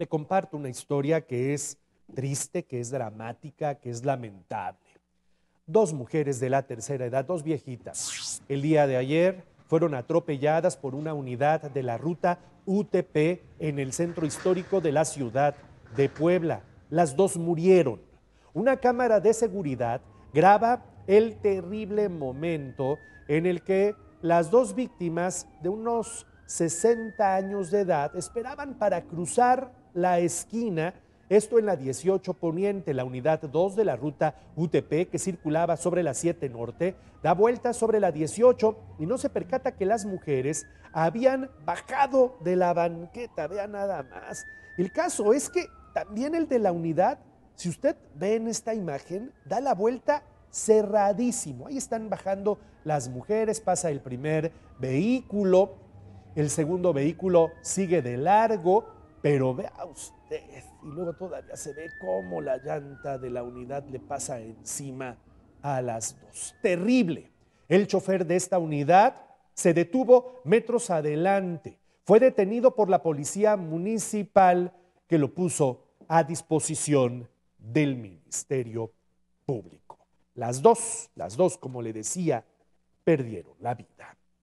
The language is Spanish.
Te comparto una historia que es triste, que es dramática, que es lamentable. Dos mujeres de la tercera edad, dos viejitas, el día de ayer fueron atropelladas por una unidad de la ruta UTP en el centro histórico de la ciudad de Puebla. Las dos murieron. Una cámara de seguridad graba el terrible momento en el que las dos víctimas de unos 60 años de edad esperaban para cruzar la esquina, esto en la 18 Poniente, la unidad 2 de la ruta UTP que circulaba sobre la 7 Norte, da vuelta sobre la 18 y no se percata que las mujeres habían bajado de la banqueta, vea nada más. El caso es que también el de la unidad, si usted ve en esta imagen, da la vuelta cerradísimo. Ahí están bajando las mujeres, pasa el primer vehículo el segundo vehículo sigue de largo, pero vea usted, y luego todavía se ve cómo la llanta de la unidad le pasa encima a las dos. Terrible. El chofer de esta unidad se detuvo metros adelante. Fue detenido por la policía municipal que lo puso a disposición del Ministerio Público. Las dos, las dos, como le decía, perdieron la vida.